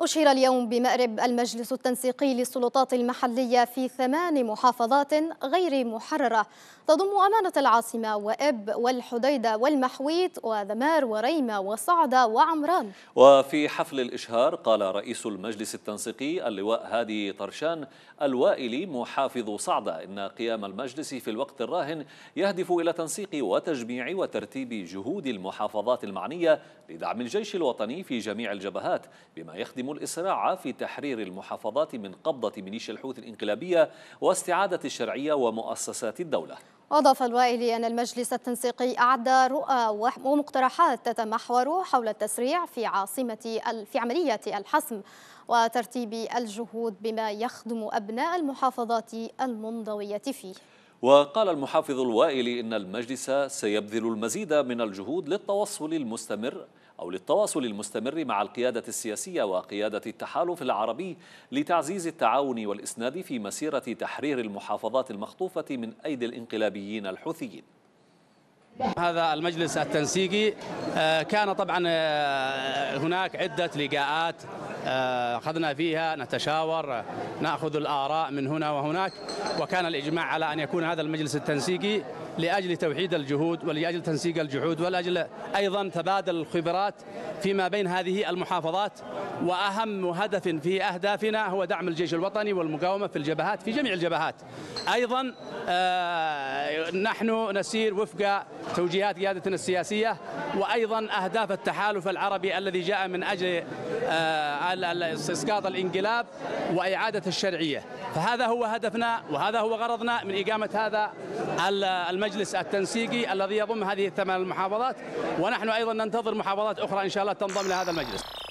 أشهر اليوم بمأرب المجلس التنسيقي للسلطات المحلية في ثمان محافظات غير محررة تضم أمانة العاصمة وإب والحديدة والمحويت وذمار وريمة وصعدة وعمران وفي حفل الإشهار قال رئيس المجلس التنسيقي اللواء هادي طرشان الوائلي محافظ صعدة إن قيام المجلس في الوقت الراهن يهدف إلى تنسيق وتجميع وترتيب جهود المحافظات المعنية لدعم الجيش الوطني في جميع الجبهات بما يخدم يقدم الإسراع في تحرير المحافظات من قبضة ميليشيا الحوثي الإنقلابية واستعادة الشرعية ومؤسسات الدولة أضاف الوائلي أن المجلس التنسيقي أعد رؤى ومقترحات تتمحور حول التسريع في عاصمة في عملية الحسم وترتيب الجهود بما يخدم أبناء المحافظات المنضوية فيه وقال المحافظ الوائلي إن المجلس سيبذل المزيد من الجهود للتوصل المستمر أو للتواصل المستمر مع القيادة السياسية وقيادة التحالف العربي لتعزيز التعاون والإسناد في مسيرة تحرير المحافظات المخطوفة من أيدي الانقلابيين الحوثيين هذا المجلس التنسيقي آه، كان طبعا آه، هناك عدة لقاءات آه، أخذنا فيها نتشاور نأخذ الآراء من هنا وهناك وكان الإجماع على أن يكون هذا المجلس التنسيقي لأجل توحيد الجهود ولأجل تنسيق الجهود ولأجل أيضا تبادل الخبرات فيما بين هذه المحافظات وأهم هدف في أهدافنا هو دعم الجيش الوطني والمقاومة في الجبهات في جميع الجبهات أيضا آه، نحن نسير وفق توجيهات قيادتنا السياسية وأيضا أهداف التحالف العربي الذي جاء من أجل آه، اسقاط الانقلاب واعاده الشرعيه فهذا هو هدفنا وهذا هو غرضنا من اقامه هذا المجلس التنسيقي الذي يضم هذه الثمان المحافظات ونحن ايضا ننتظر محافظات اخرى ان شاء الله تنضم لهذا المجلس